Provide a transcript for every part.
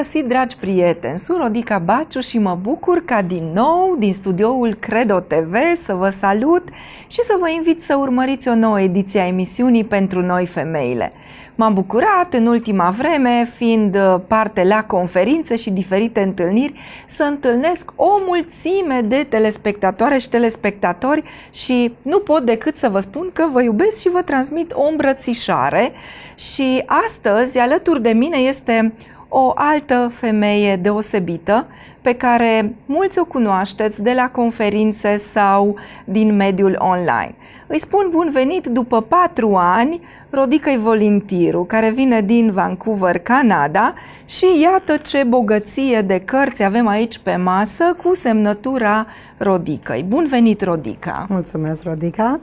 găsit, dragi prieteni! Sunt Rodica Baciu și mă bucur ca din nou, din studioul Credo TV, să vă salut și să vă invit să urmăriți o nouă ediție a emisiunii pentru noi femeile. M-am bucurat în ultima vreme, fiind uh, parte la conferințe și diferite întâlniri, să întâlnesc o mulțime de telespectatoare și telespectatori și nu pot decât să vă spun că vă iubesc și vă transmit o îmbrățișare și astăzi alături de mine este o altă femeie deosebită pe care mulți o cunoașteți de la conferințe sau din mediul online. Îi spun bun venit după patru ani Rodica Volintiru, care vine din Vancouver, Canada și iată ce bogăție de cărți avem aici pe masă cu semnătura Rodicăi. Bun venit, Rodica! Mulțumesc, Rodica!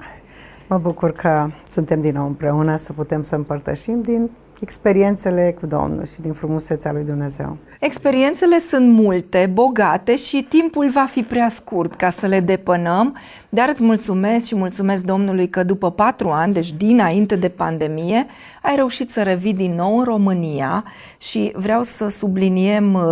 Mă bucur că suntem din nou împreună să putem să împărtășim din experiențele cu Domnul și din frumusețea lui Dumnezeu. Experiențele sunt multe, bogate și timpul va fi prea scurt ca să le depănăm, dar îți mulțumesc și mulțumesc Domnului că după patru ani, deci dinainte de pandemie, ai reușit să revii din nou în România și vreau să subliniem uh,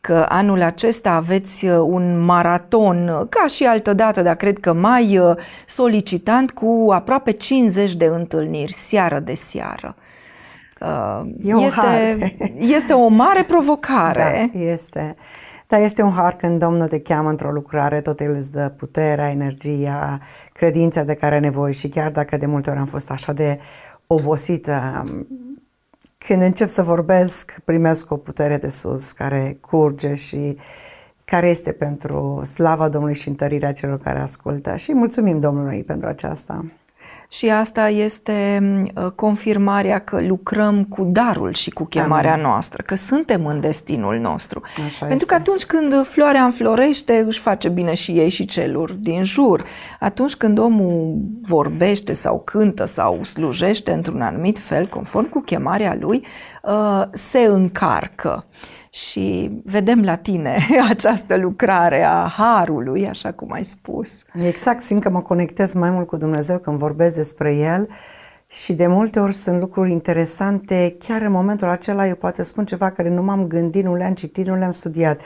că anul acesta aveți uh, un maraton, uh, ca și altă dată, dar cred că mai solicitant, cu aproape 50 de întâlniri, seară de seară. E un este, har. este o mare provocare. Da, este. Dar este un har când Domnul te cheamă într-o lucrare, tot El îți dă puterea, energia, credința de care ai nevoie și chiar dacă de multe ori am fost așa de obosită, când încep să vorbesc, primesc o putere de sus care curge și care este pentru slava Domnului și întărirea celor care ascultă. Și mulțumim Domnului pentru aceasta și asta este uh, confirmarea că lucrăm cu darul și cu chemarea Amin. noastră, că suntem în destinul nostru. Așa Pentru este. că atunci când floarea înflorește, își face bine și ei și celor din jur. Atunci când omul vorbește sau cântă sau slujește într-un anumit fel, conform cu chemarea lui, uh, se încarcă și vedem la tine această lucrare a harului, așa cum ai spus. Exact, simt că mă conectez mai mult cu Dumnezeu când vorbesc despre El și de multe ori sunt lucruri interesante. Chiar în momentul acela eu poate spun ceva care nu m-am gândit, nu le-am citit, nu le-am studiat.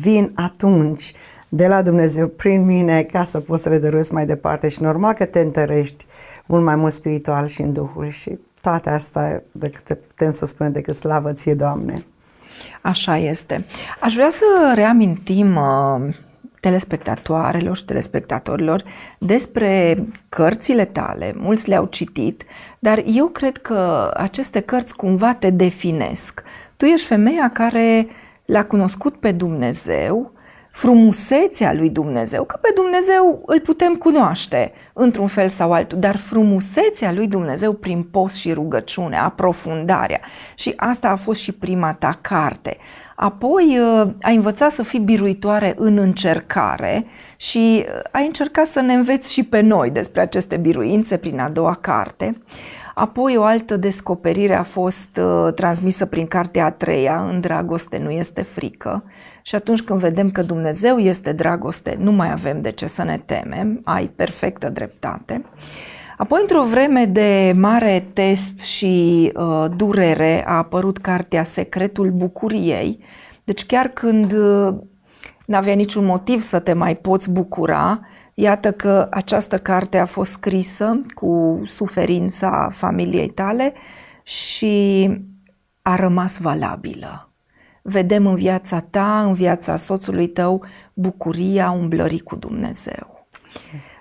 Vin atunci de la Dumnezeu prin mine ca să poți să le dăruiesc mai departe și normal că te întărești mult mai mult spiritual și în Duhul și toate astea decât putem să spunem decât slavă ție, Doamne. Așa este. Aș vrea să reamintim uh, telespectatoarelor și telespectatorilor despre cărțile tale. Mulți le-au citit, dar eu cred că aceste cărți cumva te definesc. Tu ești femeia care l-a cunoscut pe Dumnezeu frumusețea lui Dumnezeu, că pe Dumnezeu îl putem cunoaște într-un fel sau altul, dar frumusețea lui Dumnezeu prin post și rugăciune, aprofundarea. Și asta a fost și prima ta carte. Apoi ă, ai învățat să fii biruitoare în încercare și ă, ai încercat să ne înveți și pe noi despre aceste biruințe prin a doua carte. Apoi o altă descoperire a fost ă, transmisă prin cartea a treia, În dragoste nu este frică, și atunci când vedem că Dumnezeu este dragoste, nu mai avem de ce să ne temem, ai perfectă dreptate. Apoi, într-o vreme de mare test și uh, durere, a apărut cartea Secretul Bucuriei. Deci, chiar când uh, n-avea niciun motiv să te mai poți bucura, iată că această carte a fost scrisă cu suferința familiei tale și a rămas valabilă vedem în viața ta, în viața soțului tău, bucuria umblării cu Dumnezeu.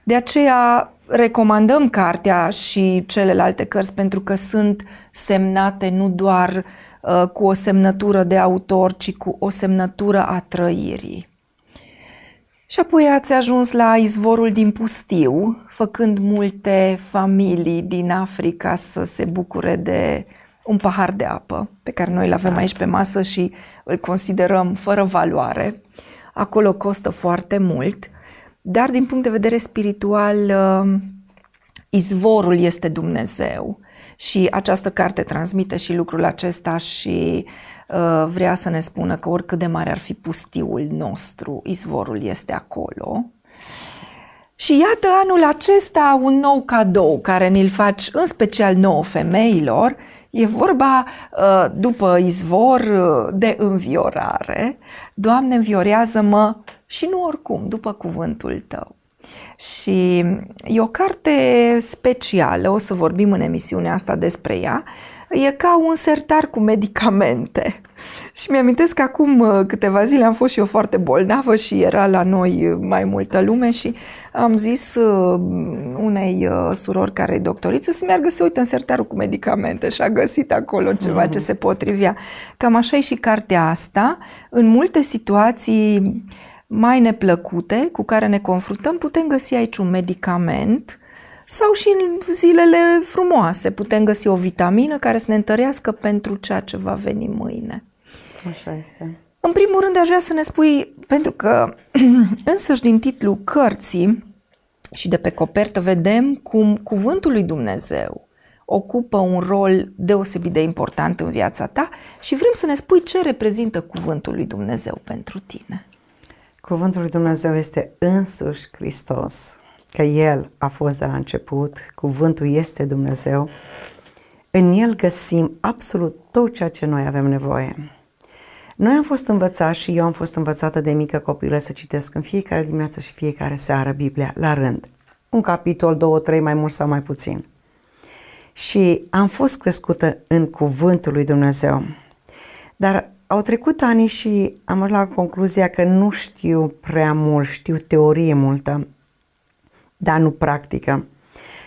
De aceea recomandăm cartea și celelalte cărți pentru că sunt semnate nu doar uh, cu o semnătură de autor, ci cu o semnătură a trăirii. Și apoi ați ajuns la izvorul din pustiu, făcând multe familii din Africa să se bucure de un pahar de apă pe care noi exact. îl avem exact. aici pe masă și îl considerăm fără valoare. Acolo costă foarte mult, dar din punct de vedere spiritual, um, izvorul este Dumnezeu. Și această carte transmite și lucrul acesta și uh, vrea să ne spună că oricât de mare ar fi pustiul nostru, izvorul este acolo. Și iată anul acesta un nou cadou care ne-l faci în special nouă femeilor, E vorba ă, după izvor ă, de înviorare. Doamne, înviorează-mă și nu oricum, după cuvântul tău. Și e o carte specială, o să vorbim în emisiunea asta despre ea. E ca un sertar cu medicamente. Și mi-amintesc că acum ă, câteva zile am fost și eu foarte bolnavă și era la noi mai multă lume și am zis uh, unei uh, surori care e doctoriță să meargă să uite în sertarul cu medicamente și a găsit acolo ceva uh-huh. ce mm. se potrivea. Cam așa e și cartea asta. În multe situații mai neplăcute cu care ne confruntăm, putem găsi aici un medicament sau și în zilele frumoase putem găsi o vitamină care să ne întărească pentru ceea ce va veni mâine. Așa este. În primul rând, aș vrea să ne spui, pentru că însăși din titlul cărții și de pe copertă vedem cum cuvântul lui Dumnezeu ocupă un rol deosebit de important în viața ta și vrem să ne spui ce reprezintă cuvântul lui Dumnezeu pentru tine. Cuvântul lui Dumnezeu este însuși Hristos, că El a fost de la început, cuvântul este Dumnezeu. În El găsim absolut tot ceea ce noi avem nevoie. Noi am fost învățați și eu am fost învățată de mică copilă să citesc în fiecare dimineață și fiecare seară Biblia la rând. Un capitol, două, trei, mai mult sau mai puțin. Și am fost crescută în cuvântul lui Dumnezeu. Dar au trecut ani și am ajuns la concluzia că nu știu prea mult, știu teorie multă, dar nu practică.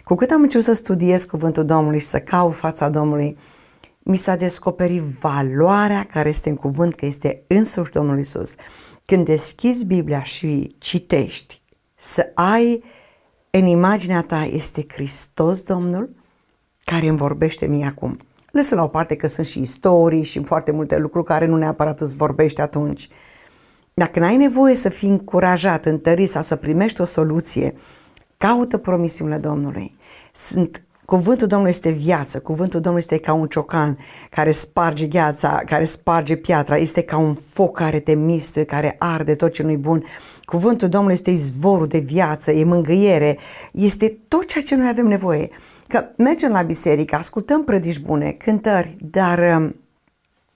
Cu cât am început să studiez cuvântul Domnului și să caut fața Domnului, mi s-a descoperit valoarea care este în cuvânt, că este însuși Domnul Isus. Când deschizi Biblia și citești, să ai în imaginea ta este Hristos Domnul care îmi vorbește mie acum. Lăsă la o parte că sunt și istorii și foarte multe lucruri care nu neapărat îți vorbește atunci. Dacă n-ai nevoie să fii încurajat, întărit sau să primești o soluție, caută promisiunile Domnului. Sunt Cuvântul Domnului este viață, cuvântul Domnului este ca un ciocan care sparge gheața, care sparge piatra, este ca un foc care te mistuie, care arde tot ce nu-i bun. Cuvântul Domnului este izvorul de viață, e mângâiere, este tot ceea ce noi avem nevoie. Că mergem la biserică, ascultăm prădici bune, cântări, dar um,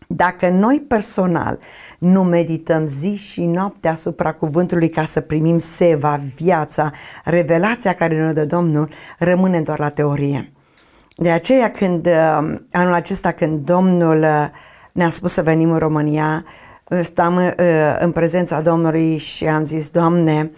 dacă noi personal nu medităm zi și noapte asupra cuvântului ca să primim seva, viața, revelația care ne dă Domnul, rămâne doar la teorie. De aceea când uh, anul acesta când Domnul uh, ne-a spus să venim în România, uh, stăm în prezența Domnului și am zis, Doamne,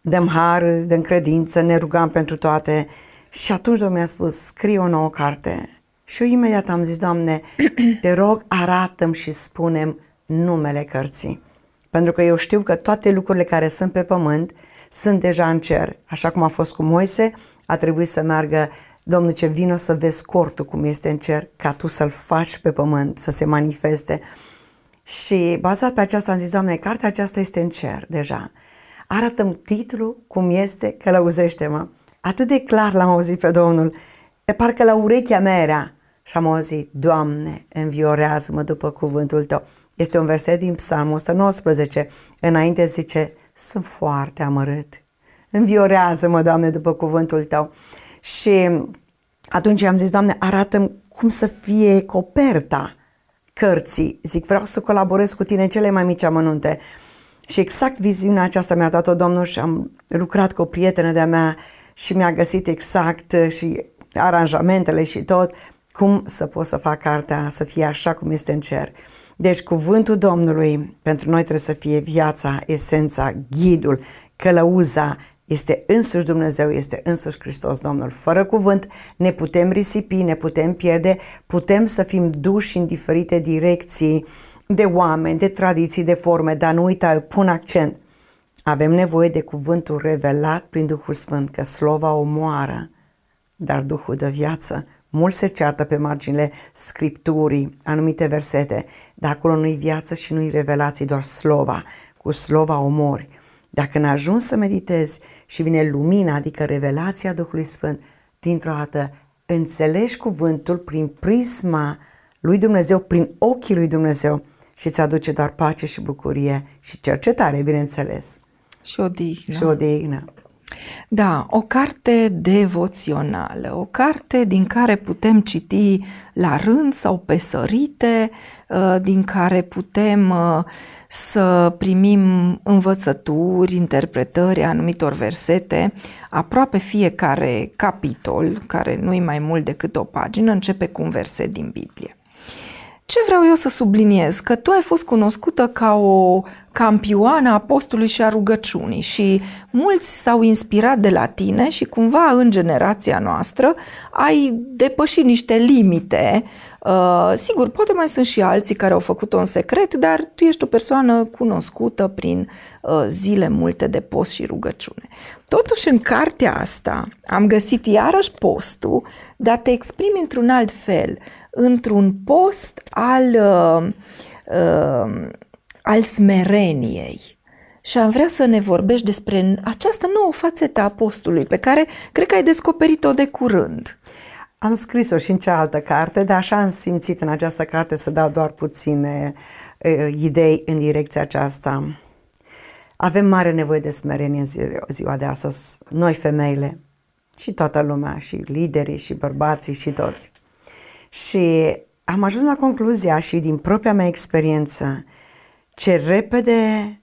dăm har, dăm credință, ne rugam pentru toate. Și atunci Domnul mi-a spus, scrie o nouă carte și eu imediat am zis, Doamne, te rog, arată și spunem numele cărții. Pentru că eu știu că toate lucrurile care sunt pe pământ sunt deja în cer. Așa cum a fost cu Moise, a trebuit să meargă Domnul ce vino să vezi cortul cum este în cer, ca tu să-l faci pe pământ, să se manifeste. Și bazat pe aceasta am zis, Doamne, cartea aceasta este în cer deja. Arătăm titlul cum este, călăuzește-mă. Atât de clar l-am auzit pe Domnul. De parcă la urechea mea era. Și am auzit, Doamne, înviorează-mă după cuvântul Tău. Este un verset din Psalmul 119. Înainte zice, sunt foarte amărât. Înviorează-mă, Doamne, după cuvântul Tău. Și atunci am zis, Doamne, arată cum să fie coperta cărții. Zic, vreau să colaborez cu Tine cele mai mici amănunte. Și exact viziunea aceasta mi-a dat-o Domnul și am lucrat cu o prietenă de-a mea și mi-a găsit exact uh, și aranjamentele și tot cum să pot să fac cartea să fie așa cum este în cer. Deci cuvântul Domnului pentru noi trebuie să fie viața, esența, ghidul, călăuza, este însuși Dumnezeu, este însuși Hristos Domnul. Fără cuvânt ne putem risipi, ne putem pierde, putem să fim duși în diferite direcții de oameni, de tradiții, de forme, dar nu uita, pun accent. Avem nevoie de cuvântul revelat prin Duhul Sfânt, că slova omoară, dar Duhul de viață Mulți se ceartă pe marginile scripturii anumite versete, dar acolo nu-i viață și nu-i revelații, doar slova. Cu slova omori. Dacă n ajuns să meditezi și vine lumina, adică revelația Duhului Sfânt, dintr-o dată înțelegi cuvântul prin prisma lui Dumnezeu, prin ochii lui Dumnezeu și îți aduce doar pace și bucurie și cercetare, bineînțeles. Și odihnă. Și odihnă. Da, o carte devoțională, o carte din care putem citi la rând sau pe sărite, uh, din care putem uh, să primim învățături, interpretări a anumitor versete. Aproape fiecare capitol, care nu e mai mult decât o pagină, începe cu un verset din Biblie. Ce vreau eu să subliniez? Că tu ai fost cunoscută ca o campioană a postului și a rugăciunii și mulți s-au inspirat de la tine și cumva în generația noastră ai depășit niște limite. Uh, sigur, poate mai sunt și alții care au făcut-o în secret, dar tu ești o persoană cunoscută prin uh, zile multe de post și rugăciune. Totuși, în cartea asta am găsit iarăși postul, dar te exprimi într-un alt fel – într-un post al, uh, uh, al smereniei. Și am vrea să ne vorbești despre această nouă fațetă a postului pe care cred că ai descoperit-o de curând. Am scris-o și în cealaltă carte, dar așa am simțit în această carte să dau doar puține uh, idei în direcția aceasta. Avem mare nevoie de smerenie în ziua de astăzi, noi femeile și toată lumea, și liderii, și bărbații, și toți. Și am ajuns la concluzia și din propria mea experiență ce repede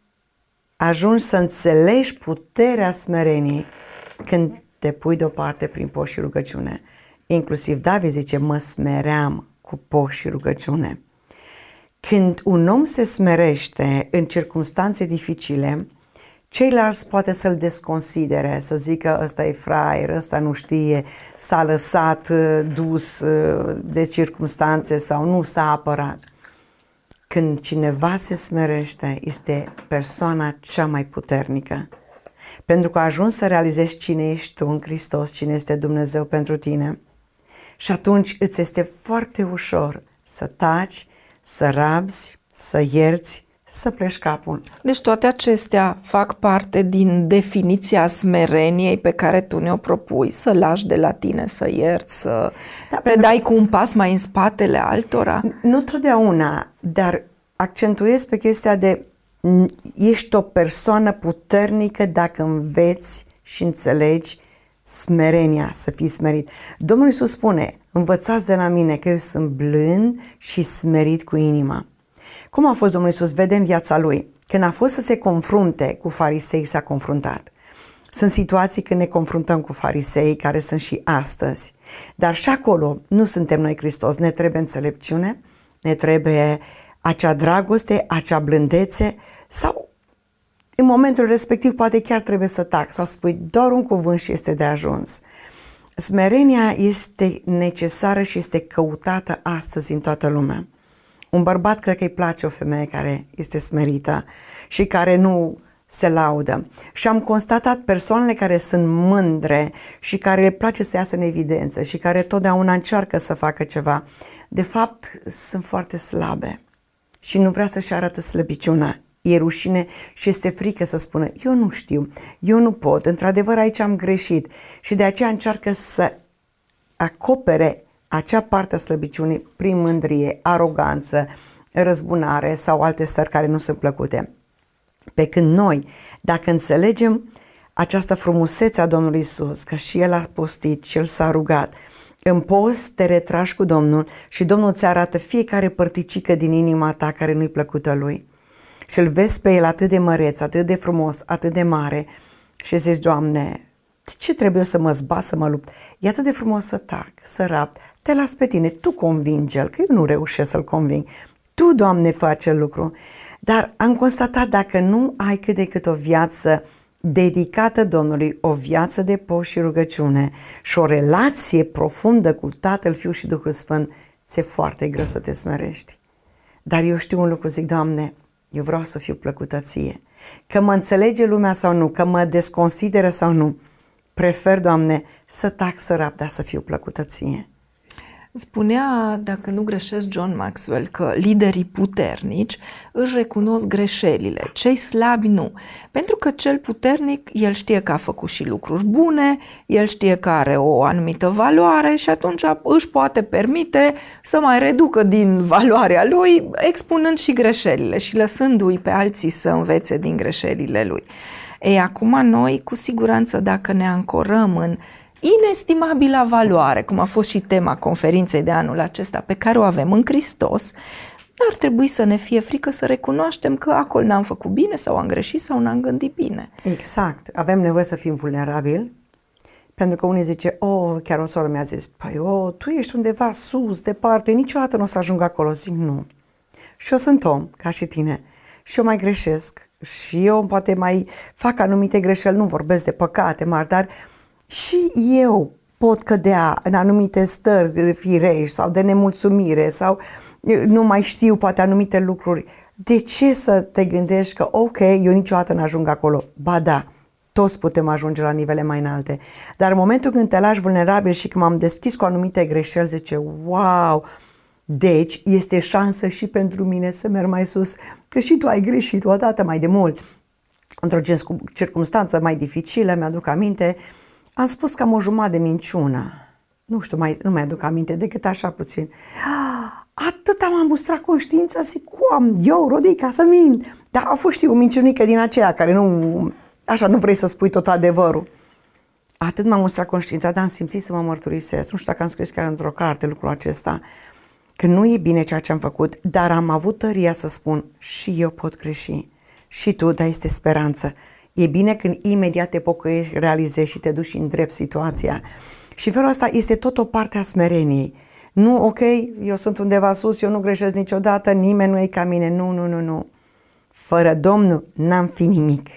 ajungi să înțelegi puterea smereniei când te pui deoparte prin poș și rugăciune. Inclusiv David zice, mă smeream cu poș și rugăciune. Când un om se smerește în circunstanțe dificile, Ceilalți poate să-l desconsidere, să zică ăsta e fraier, ăsta nu știe, s-a lăsat uh, dus uh, de circumstanțe sau nu s-a apărat. Când cineva se smerește, este persoana cea mai puternică. Pentru că ajungi să realizezi cine ești tu în Hristos, cine este Dumnezeu pentru tine. Și atunci îți este foarte ușor să taci, să rabzi, să ierți, să pleci capul. Deci toate acestea fac parte din definiția smereniei pe care tu ne-o propui, să lași de la tine, să ierți, să da, te dai cu un pas mai în spatele altora? Nu totdeauna, dar accentuez pe chestia de ești o persoană puternică dacă înveți și înțelegi smerenia, să fii smerit. Domnul Iisus spune, învățați de la mine că eu sunt blând și smerit cu inima. Cum a fost Domnul Iisus? Vedem viața lui? Când a fost să se confrunte cu farisei, s-a confruntat. Sunt situații când ne confruntăm cu farisei, care sunt și astăzi. Dar și acolo nu suntem noi Hristos. Ne trebuie înțelepciune, ne trebuie acea dragoste, acea blândețe sau în momentul respectiv poate chiar trebuie să tac sau spui doar un cuvânt și este de ajuns. Smerenia este necesară și este căutată astăzi în toată lumea. Un bărbat cred că îi place o femeie care este smerită și care nu se laudă. Și am constatat persoanele care sunt mândre și care le place să iasă în evidență și care totdeauna încearcă să facă ceva, de fapt sunt foarte slabe și nu vrea să-și arată slăbiciunea. E rușine și este frică să spună, eu nu știu, eu nu pot, într-adevăr aici am greșit și de aceea încearcă să acopere acea parte a slăbiciunii prin mândrie, aroganță, răzbunare sau alte stări care nu sunt plăcute. Pe când noi, dacă înțelegem această frumusețe a Domnului Isus, că și El a postit și El s-a rugat, în post te retragi cu Domnul și Domnul ți arată fiecare părticică din inima ta care nu-i plăcută Lui. Și îl vezi pe El atât de măreț, atât de frumos, atât de mare și zici, Doamne, ce trebuie să mă zba, să mă lupt? E atât de frumos să tac, să rapt, te las pe tine, tu convinge-l, că eu nu reușesc să-l conving. Tu, Doamne, faci lucru. Dar am constatat, dacă nu ai cât de cât o viață dedicată Domnului, o viață de poș și rugăciune și o relație profundă cu Tatăl, Fiul și Duhul Sfânt, ți-e foarte greu să te smerești. Dar eu știu un lucru, zic, Doamne, eu vreau să fiu plăcută ție. Că mă înțelege lumea sau nu, că mă desconsideră sau nu, prefer, Doamne, să tac sărab, dar să fiu plăcută ție. Spunea, dacă nu greșesc John Maxwell, că liderii puternici își recunosc greșelile, cei slabi nu. Pentru că cel puternic, el știe că a făcut și lucruri bune, el știe că are o anumită valoare și atunci își poate permite să mai reducă din valoarea lui, expunând și greșelile și lăsându-i pe alții să învețe din greșelile lui. Ei, acum noi, cu siguranță, dacă ne ancorăm în inestimabila valoare, cum a fost și tema conferinței de anul acesta pe care o avem în Hristos, dar ar trebui să ne fie frică să recunoaștem că acolo n-am făcut bine sau am greșit sau n-am gândit bine. Exact. Avem nevoie să fim vulnerabili pentru că unii zice, oh, chiar o soră mi-a zis, păi, oh, tu ești undeva sus, departe, niciodată nu o să ajung acolo. Zic, nu. Și eu sunt om, ca și tine. Și eu mai greșesc. Și eu poate mai fac anumite greșeli, nu vorbesc de păcate mari, dar uh, și eu pot cădea în anumite stări firești sau de nemulțumire sau nu mai știu poate anumite lucruri. De ce să te gândești că ok, eu niciodată n-ajung acolo? Ba da, toți putem ajunge la nivele mai înalte. Dar în momentul când te lași vulnerabil și când m-am deschis cu anumite greșeli, zice, wow, deci este șansă și pentru mine să merg mai sus, că și tu ai greșit o dată mai de mult. Într-o circunstanță mai dificilă, mi-aduc aminte, uh, am spus cam o jumătate de minciună. Nu știu, mai, nu mai aduc aminte decât așa puțin. Atât am mustrat conștiința, zic, cum eu, Rodica, să mint. Dar a fost, știu, o minciunică din aceea care nu, așa, nu vrei să spui tot adevărul. Atât m-am mustrat conștiința, dar am simțit să mă mărturisesc. Nu știu dacă am scris chiar într-o carte lucrul acesta, că nu e bine ceea ce am făcut, dar am avut tăria să spun și eu pot greși. Și tu, dar este speranță. E bine când imediat te pocăiești, realizezi și te duci în drept situația. Și felul ăsta este tot o parte a smereniei. Nu, ok, eu sunt undeva sus, eu nu greșesc niciodată, nimeni nu e ca mine. Nu, nu, nu, nu. Fără Domnul n-am fi nimic.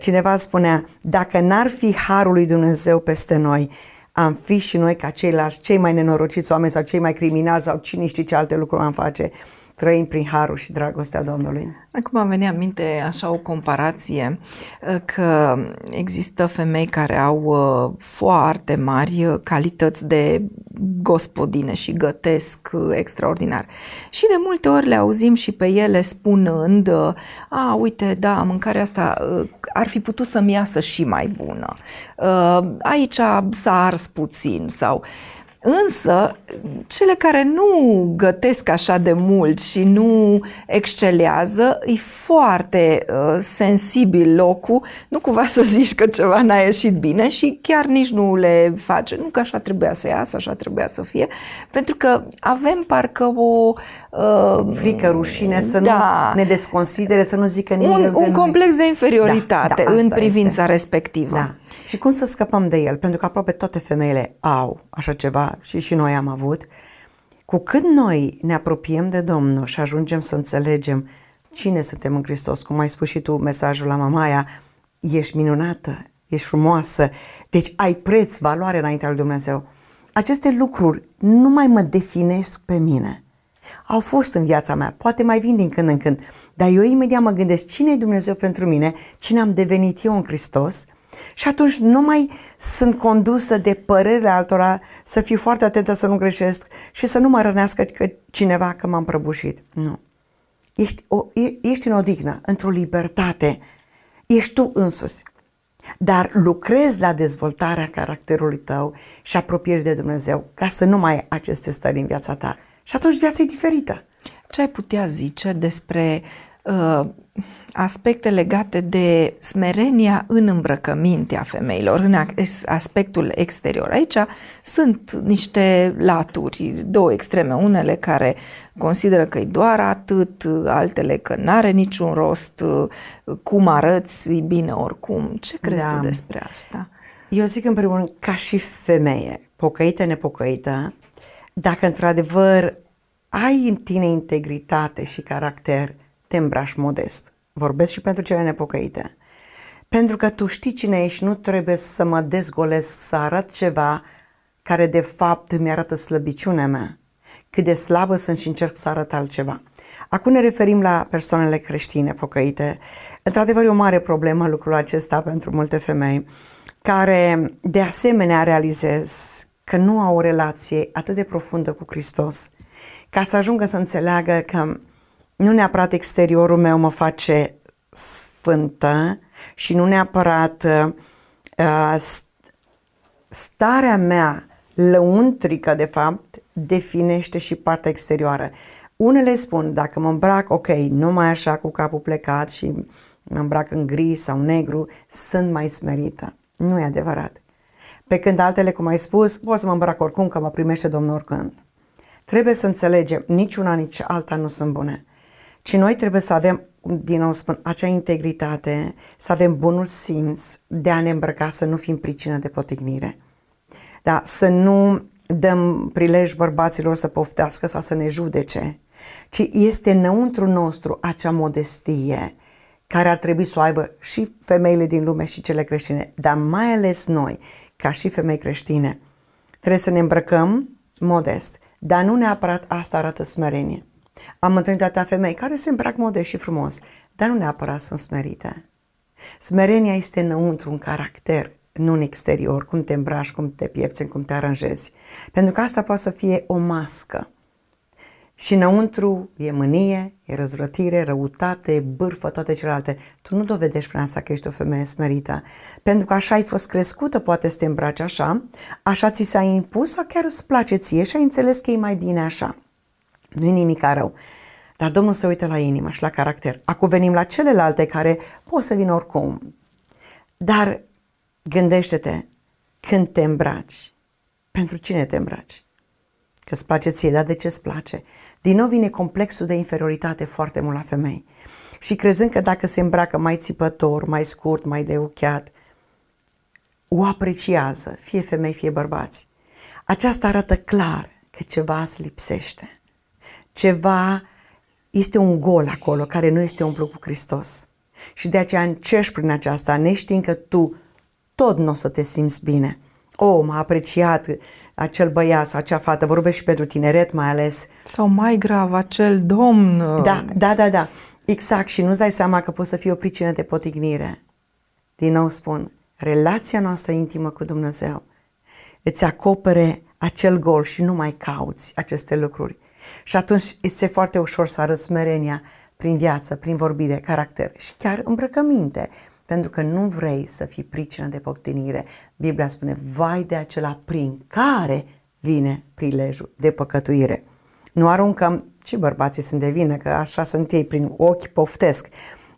Cineva spunea, dacă n-ar fi harul lui Dumnezeu peste noi, am fi și noi ca ceilalți, cei mai nenorociți oameni sau cei mai criminali sau cine știe ce alte lucruri am face trăim prin harul și dragostea Domnului. Acum am venit aminte așa o comparație uh, că există femei care au uh, foarte mari uh, calități de gospodine și gătesc extraordinar. Și de multe ori le auzim și pe ele spunând, a, uite, da, mâncarea asta ar fi putut să-mi iasă și mai bună. Aici s-a ars puțin sau... Uh, Însă, cele care nu gătesc așa de mult și nu excelează, e foarte uh, sensibil locul, nu cumva să zici că ceva n-a ieșit bine și chiar nici nu le face. Nu că așa trebuia să iasă, așa trebuia să fie, pentru că avem parcă o Uh, Frică, rușine, să da. nu ne desconsidere, să nu zică nimic. Un, un complex de inferioritate da, da, în privința este. respectivă. Da. Și cum să scăpăm de el? Pentru că aproape toate femeile au așa ceva și și noi am avut. Cu cât noi ne apropiem de Domnul și ajungem să înțelegem cine suntem în Hristos, cum ai spus și tu mesajul la Mamaia, ești minunată, ești frumoasă, deci ai preț, valoare înaintea lui Dumnezeu. Aceste lucruri nu mai mă definesc pe mine – au fost în viața mea, poate mai vin din când în când, dar eu imediat mă gândesc cine e Dumnezeu pentru mine, cine am devenit eu în Hristos și atunci nu mai sunt condusă de părerile altora să fiu foarte atentă să nu greșesc și să nu mă rănească că cineva că m-am prăbușit. Nu. Ești, o, ești în odihnă, într-o libertate. Ești tu însuți dar lucrezi la dezvoltarea caracterului tău și apropierii de Dumnezeu ca să nu mai ai aceste stări în viața ta. Și atunci viața e diferită. Ce ai putea zice despre uh, aspecte legate de smerenia în îmbrăcămintea femeilor, în aspectul exterior. Aici sunt niște laturi, două extreme, unele care consideră că e doar atât, altele că n-are niciun rost, uh, cum arăți, e bine oricum. Ce crezi da. tu despre asta? Eu zic în primul rând, ca și femeie, pocăită, nepocăită, dacă într-adevăr ai în tine integritate și caracter, te îmbraci modest. Vorbesc și pentru cele nepocăite. Pentru că tu știi cine ești, nu trebuie să mă dezgolesc, să arăt ceva care de fapt îmi arată slăbiciunea mea. Cât de slabă sunt și încerc să arăt altceva. Acum ne referim la persoanele creștine pocăite. Într-adevăr e o mare problemă lucrul acesta pentru multe femei care de asemenea realizez că nu au o relație atât de profundă cu Hristos, ca să ajungă să înțeleagă că nu neapărat exteriorul meu mă face sfântă și nu neapărat uh, starea mea lăuntrică, de fapt, definește și partea exterioară. Unele spun, dacă mă îmbrac, ok, nu mai așa cu capul plecat și mă îmbrac în gri sau negru, sunt mai smerită. Nu e adevărat. Pe când altele, cum ai spus, pot să mă îmbrac oricum că mă primește Domnul oricând. Trebuie să înțelegem, nici una, nici alta nu sunt bune. Ci noi trebuie să avem, din nou spun, acea integritate, să avem bunul simț de a ne îmbrăca, să nu fim pricină de potignire. Da, să nu dăm prilej bărbaților să poftească sau să ne judece, ci este înăuntru nostru acea modestie care ar trebui să o aibă și femeile din lume și cele creștine, dar mai ales noi, ca și femei creștine. Trebuie să ne îmbrăcăm modest, dar nu neapărat asta arată smerenie. Am întâlnit atâtea femei care se îmbrac modest și frumos, dar nu neapărat sunt smerite. Smerenia este înăuntru, un caracter, nu în exterior, cum te îmbraci, cum te piepți, cum te aranjezi. Pentru că asta poate să fie o mască. Și înăuntru e mânie, e răzvrătire, răutate, bârfă, toate celelalte. Tu nu dovedești prin asta că ești o femeie smerită. Pentru că așa ai fost crescută, poate să te îmbraci așa, așa ți s-a impus sau chiar îți place ție și ai înțeles că e mai bine așa. Nu e nimic rău. Dar Domnul se uită la inimă și la caracter. Acum venim la celelalte care pot să vină oricum. Dar gândește-te, când te îmbraci, pentru cine te îmbraci? că îți place ție, dar de ce îți place? Din nou vine complexul de inferioritate foarte mult la femei. Și crezând că dacă se îmbracă mai țipător, mai scurt, mai deucheat, o apreciază, fie femei, fie bărbați. Aceasta arată clar că ceva îți lipsește. Ceva este un gol acolo care nu este umplut cu Hristos. Și de aceea încerci prin aceasta, neștiind că tu tot nu o să te simți bine. O, oh, m-a apreciat, acel băiat sau acea fată, vorbesc și pentru tineret mai ales. Sau mai grav, acel domn. Da, uh, da, da, da, da. Exact, și nu-ți dai seama că poți să fii o pricină de potignire. Din nou spun, relația noastră intimă cu Dumnezeu îți acopere acel gol și nu mai cauți aceste lucruri. Și atunci este foarte ușor să arăți smerenia prin viață, prin vorbire, caracter și chiar îmbrăcăminte, pentru că nu vrei să fii pricină de poctinire. Biblia spune, vai de acela prin care vine prilejul de păcătuire. Nu aruncăm, și bărbații sunt de vină, că așa sunt ei, prin ochi poftesc.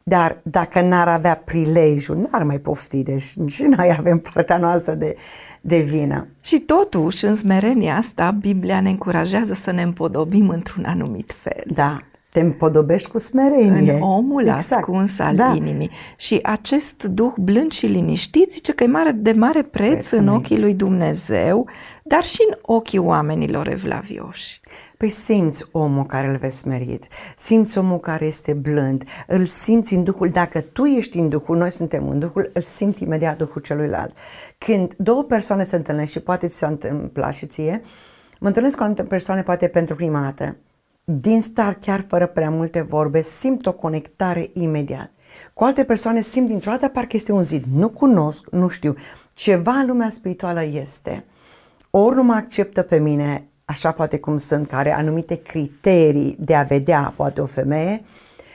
Dar dacă n-ar avea prilejul, n-ar mai pofti, deci și noi avem partea noastră de, de vină. Și totuși, în smerenia asta, Biblia ne încurajează să ne împodobim într-un anumit fel. Da, te împodobești cu smerenie. În omul exact. ascuns al da. inimii. Și acest duh blând și liniștit zice că e mare, de mare preț Prețumim. în ochii lui Dumnezeu, dar și în ochii oamenilor evlavioși. Păi simți omul care îl vezi smerit, simți omul care este blând, îl simți în Duhul, dacă tu ești în Duhul, noi suntem în Duhul, îl simți imediat Duhul celuilalt. Când două persoane se întâlnesc și poate ți s-a întâmplat și ție, mă întâlnesc cu anumite persoane poate pentru prima dată din start, chiar fără prea multe vorbe, simt o conectare imediat. Cu alte persoane simt dintr-o dată parcă este un zid. Nu cunosc, nu știu. Ceva în lumea spirituală este. Ori nu mă acceptă pe mine așa poate cum sunt, care anumite criterii de a vedea poate o femeie,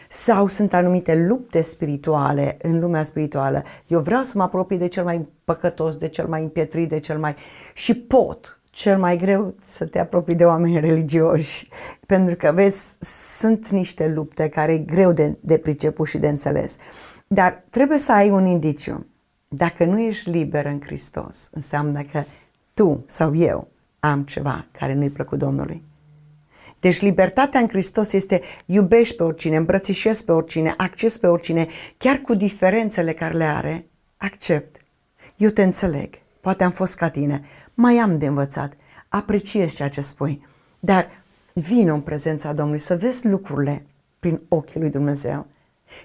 sau sunt anumite lupte spirituale în lumea spirituală. Eu vreau să mă apropii de cel mai păcătos, de cel mai împietrit, de cel mai... și pot, cel mai greu să te apropii de oameni religioși, pentru că, vezi, sunt niște lupte care e greu de, de priceput și de înțeles. Dar trebuie să ai un indiciu. Dacă nu ești liber în Hristos, înseamnă că tu sau eu am ceva care nu-i plăcut Domnului. Deci libertatea în Hristos este iubești pe oricine, îmbrățișezi pe oricine, acces pe oricine, chiar cu diferențele care le are, accept. Eu te înțeleg, poate am fost ca tine, mai am de învățat, apreciez ceea ce spui, dar vină în prezența Domnului să vezi lucrurile prin ochii lui Dumnezeu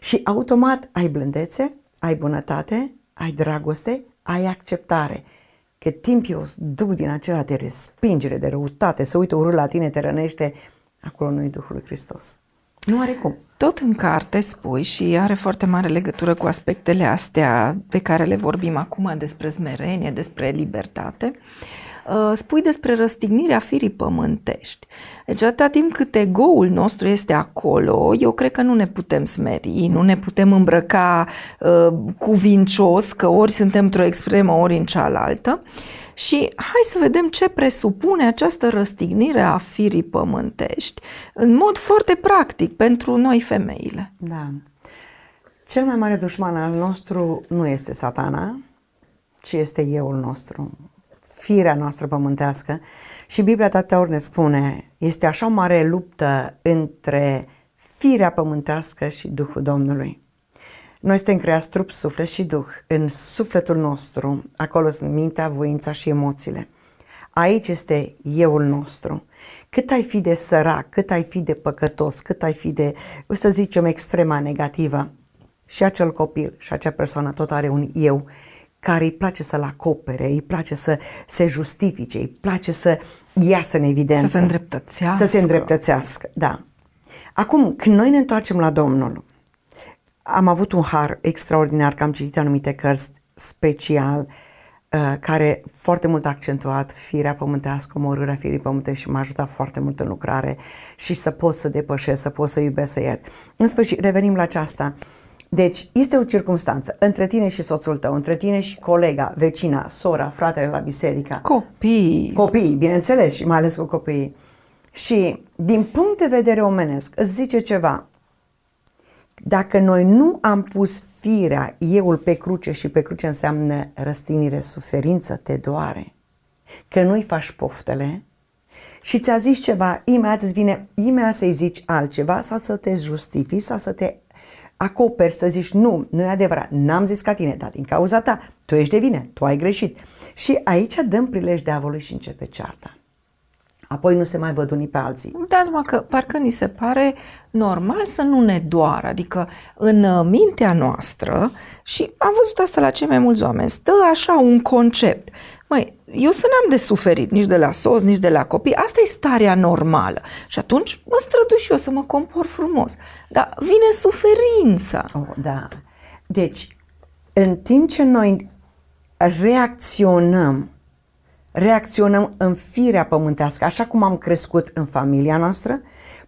și automat ai blândețe, ai bunătate, ai dragoste, ai acceptare. Cât timp eu duc din acela de respingere, de răutate, să uită urât la tine, te rănește, acolo nu-i Duhul lui Hristos. Nu are cum. Tot în carte spui și are foarte mare legătură cu aspectele astea pe care le vorbim acum despre smerenie, despre libertate. Uh, spui despre răstignirea firii pământești. Deci atâta timp cât egoul nostru este acolo, eu cred că nu ne putem smeri, nu ne putem îmbrăca uh, cuvincios, că ori suntem într-o extremă, ori în cealaltă. Uh, și hai să vedem ce presupune această răstignire a firii pământești în mod foarte practic pentru noi femeile. Da. Cel mai mare dușman al nostru nu este satana, ci este euul nostru, firea noastră pământească. Și Biblia atâtea ori ne spune, este așa o mare luptă între firea pământească și Duhul Domnului. Noi suntem creați trup, suflet și duh. În sufletul nostru, acolo sunt mintea, voința și emoțiile. Aici este euul nostru. Cât ai fi de sărac, cât ai fi de păcătos, cât ai fi de, să zicem, extrema negativă, și acel copil și acea persoană tot are un eu care îi place să-l acopere, îi place să se justifice, îi place să iasă în evidență. Să se îndreptățească. Să se îndreptățească, da. Acum, când noi ne întoarcem la Domnul, am avut un har extraordinar că am citit anumite cărți special uh, care foarte mult a accentuat firea pământească, omorârea firii pământe și m-a ajutat foarte mult în lucrare și să pot să depășesc, să pot să iubesc, să iert. În sfârșit, revenim la aceasta. Deci, este o circunstanță între tine și soțul tău, între tine și colega, vecina, sora, fratele la biserică. Copii. Copii, bineînțeles, și mai ales cu copiii. Și din punct de vedere omenesc, îți zice ceva, dacă noi nu am pus firea, euul pe cruce și pe cruce înseamnă răstinire, suferință, te doare, că nu-i faci poftele și ți-a zis ceva, imediat îți vine imediat să-i zici altceva sau să te justifici sau să te acoperi, să zici nu, nu e adevărat, n-am zis ca tine, dar din cauza ta, tu ești de vină, tu ai greșit. Și aici dăm prilej diavolului și începe cearta apoi nu se mai văd unii pe alții. Da, numai că parcă ni se pare normal să nu ne doară, adică în uh, mintea noastră, și am văzut asta la cei mai mulți oameni, stă așa un concept. Măi, eu să n-am de suferit nici de la sos, nici de la copii, asta e starea normală. Și atunci mă străduș eu să mă compor frumos. Dar vine suferința. Oh, da. Deci, în timp ce noi reacționăm reacționăm în firea pământească, așa cum am crescut în familia noastră,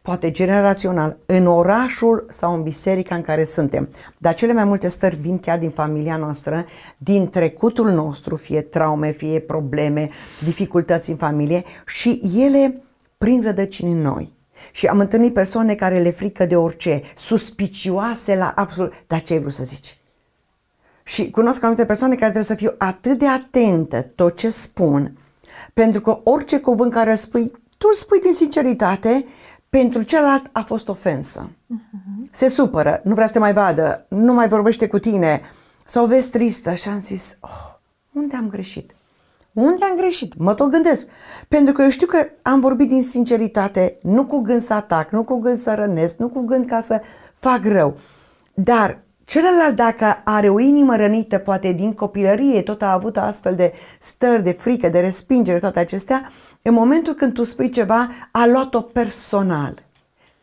poate generațional, în orașul sau în biserica în care suntem. Dar cele mai multe stări vin chiar din familia noastră, din trecutul nostru, fie traume, fie probleme, dificultăți în familie și ele prin rădăcini noi. Și am întâlnit persoane care le frică de orice, suspicioase la absolut. Dar ce ai vrut să zici? Și cunosc anumite persoane care trebuie să fiu atât de atentă tot ce spun, pentru că orice cuvânt care îl spui, tu îl spui din sinceritate, pentru celălalt a fost ofensă. Uh-huh. Se supără, nu vrea să te mai vadă, nu mai vorbește cu tine sau vezi tristă și am zis, oh, unde am greșit? Unde am greșit? Mă tot gândesc. Pentru că eu știu că am vorbit din sinceritate, nu cu gând să atac, nu cu gând să rănesc, nu cu gând ca să fac rău. Dar Celălalt, dacă are o inimă rănită, poate din copilărie, tot a avut astfel de stări, de frică, de respingere, toate acestea, în momentul când tu spui ceva, a luat-o personal.